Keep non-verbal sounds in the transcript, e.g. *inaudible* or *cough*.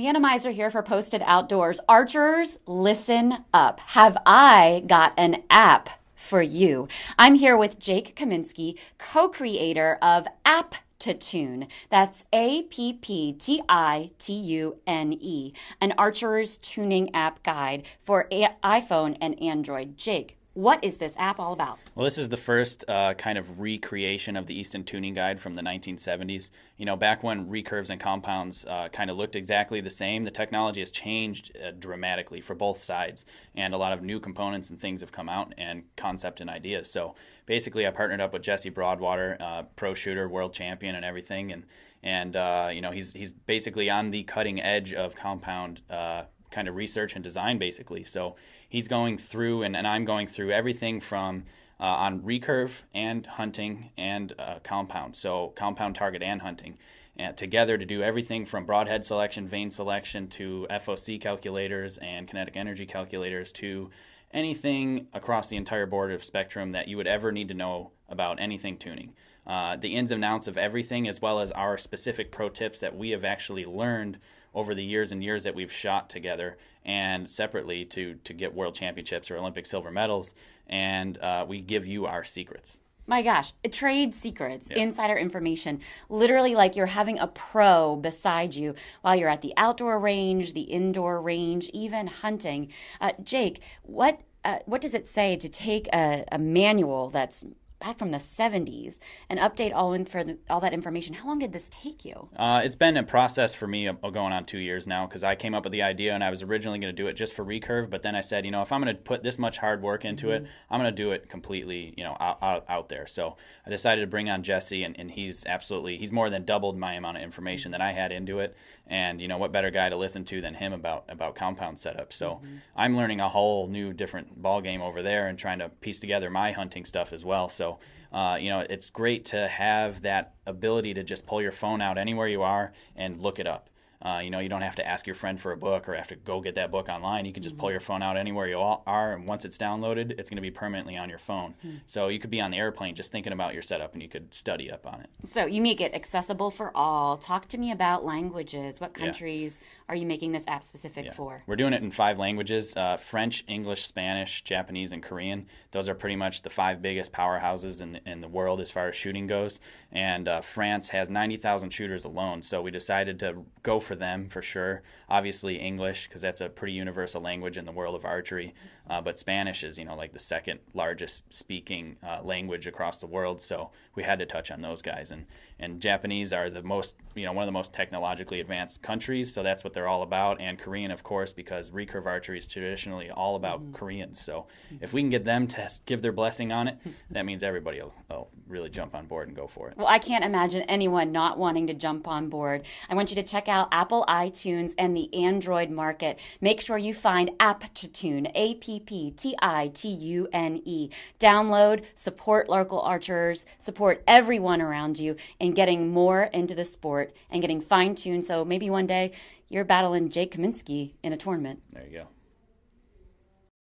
Leanna Miser here for Posted Outdoors. Archers, listen up. Have I got an app for you? I'm here with Jake Kaminsky, co creator of App to tune. That's A P P T I T U N E, an archer's tuning app guide for a- iPhone and Android. Jake, what is this app all about? Well, this is the first uh, kind of recreation of the Easton Tuning Guide from the 1970s. You know, back when recurves and compounds uh, kind of looked exactly the same, the technology has changed uh, dramatically for both sides, and a lot of new components and things have come out and concept and ideas. So basically, I partnered up with Jesse Broadwater, uh, pro shooter, world champion, and everything, and and uh, you know, he's he's basically on the cutting edge of compound uh, kind of research and design basically. So he's going through, and, and I'm going through everything from uh, on recurve and hunting and uh, compound. So compound target and hunting and together to do everything from broadhead selection, vein selection to FOC calculators and kinetic energy calculators to anything across the entire board of spectrum that you would ever need to know about anything tuning. Uh, the ins and outs of everything, as well as our specific pro tips that we have actually learned over the years and years that we've shot together and separately to to get world championships or Olympic silver medals. And uh, we give you our secrets my gosh, trade secrets, yeah. insider information. Literally, like you're having a pro beside you while you're at the outdoor range, the indoor range, even hunting. Uh, Jake, what uh, what does it say to take a, a, manual that's back from the 70s and update all in for the, all that information. How long did this take you? Uh, it's been a process for me going on two years now because I came up with the idea and I was originally going to do it just for recurve, but then I said, you know, if I'm going to put this much hard work into mm-hmm. it, I'm going to do it completely, you know, out, out, out, there. So I decided to bring on Jesse, and, and he's absolutely he's more than doubled my amount of information that I had into it, and you know, what better guy to listen to than him about about compound setup. So mm-hmm. I'm learning a whole new different ball game over there and trying to piece together my hunting stuff as well. So uh, you know, it's great to have that ability to just pull your phone out anywhere you are and look it up. Uh, you know, you don't have to ask your friend for a book or have to go get that book online. You can just mm-hmm. pull your phone out anywhere you are, and once it's downloaded, it's going to be permanently on your phone. Mm-hmm. So you could be on the airplane just thinking about your setup, and you could study up on it. So you make it accessible for all. Talk to me about languages. What countries yeah. are you making this app specific yeah. for? We're doing it in five languages: uh, French, English, Spanish, Japanese, and Korean. Those are pretty much the five biggest powerhouses in the, in the world as far as shooting goes. And uh, France has ninety thousand shooters alone. So we decided to go for them for sure. Obviously English because that's a pretty universal language in the world of archery, uh, but Spanish is you know like the second largest speaking uh, language across the world. So we had to touch on those guys and and Japanese are the most you know one of the most technologically advanced countries, so that's what they're all about. And Korean of course because recurve archery is traditionally all about mm-hmm. Koreans. So mm-hmm. if we can get them to give their blessing on it, *laughs* that means everybody will, will really jump on board and go for it. Well, I can't imagine anyone not wanting to jump on board. I want you to check out Apple iTunes and the Android market. Make sure you find Aptitune, A P P T I T U N E. Download, support local archers, support everyone around you in getting more into the sport and getting fine tuned. So maybe one day you're battling Jake Kaminsky in a tournament. There you go.